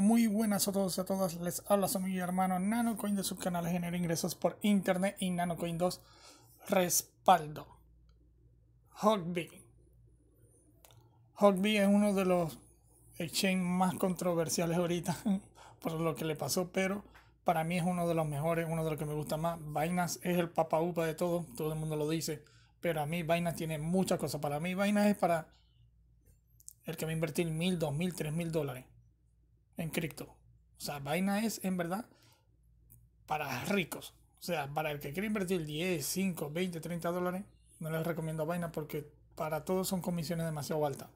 muy buenas a todos y a todas. Les habla su amigo hermano NanoCoin de sus canales Genera Ingresos por Internet y NanoCoin 2 Respaldo. Hogby. Hogby es uno de los exchange más controversiales ahorita por lo que le pasó, pero para mí es uno de los mejores, uno de los que me gusta más. vainas es el papa upa de todo, todo el mundo lo dice, pero a mí vainas tiene muchas cosas. Para mí vainas es para el que va a invertir mil, dos mil, tres mil dólares en cripto. O sea, vaina es en verdad para ricos. O sea, para el que quiere invertir 10, 5, 20, 30 dólares, no les recomiendo vaina porque para todos son comisiones demasiado altas.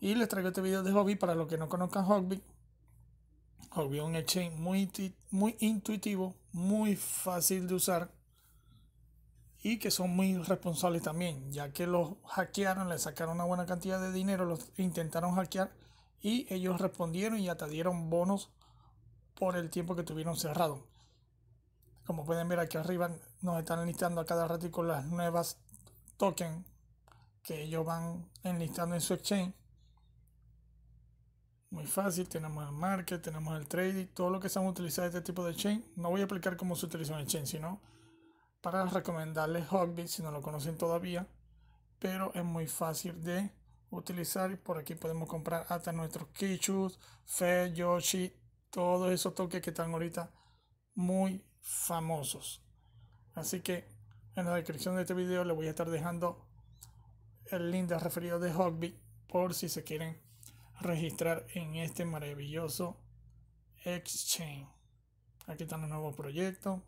Y les traigo este video de Hobby para los que no conozcan Hobby. Hobby es un exchange muy, muy intuitivo, muy fácil de usar y que son muy responsables también, ya que los hackearon, le sacaron una buena cantidad de dinero, los intentaron hackear y ellos respondieron y hasta dieron bonos por el tiempo que tuvieron cerrado. Como pueden ver aquí arriba nos están listando a cada ratico las nuevas tokens que ellos van enlistando en su exchange. Muy fácil, tenemos el market, tenemos el trading, todo lo que se han utilizado este tipo de exchange. No voy a explicar cómo se utiliza un exchange, sino para recomendarles Hogbit si no lo conocen todavía. Pero es muy fácil de utilizar. y Por aquí podemos comprar hasta nuestros Kichus, Fe, Yoshi, todos esos toques que están ahorita muy famosos. Así que en la descripción de este video les voy a estar dejando el link de referido de Hogby por si se quieren registrar en este maravilloso exchange. Aquí están los nuevos proyectos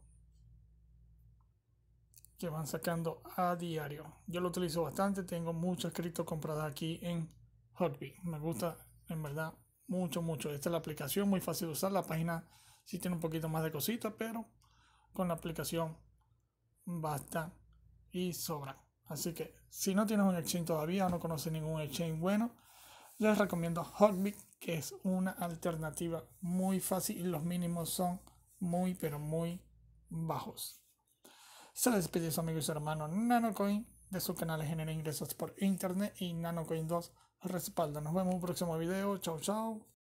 que van sacando a diario. Yo lo utilizo bastante, tengo mucho cripto comprado aquí en Hotbit. Me gusta en verdad mucho, mucho. Esta es la aplicación, muy fácil de usar. La página sí tiene un poquito más de cositas, pero con la aplicación basta y sobra. Así que si no tienes un exchange todavía o no conoces ningún exchange bueno, les recomiendo Hotbit, que es una alternativa muy fácil y los mínimos son muy, pero muy bajos. Se despide su amigo y su hermano NanoCoin de su canal de Genera Ingresos por Internet y NanoCoin 2 Respaldo. Nos vemos en un próximo video. Chau chau.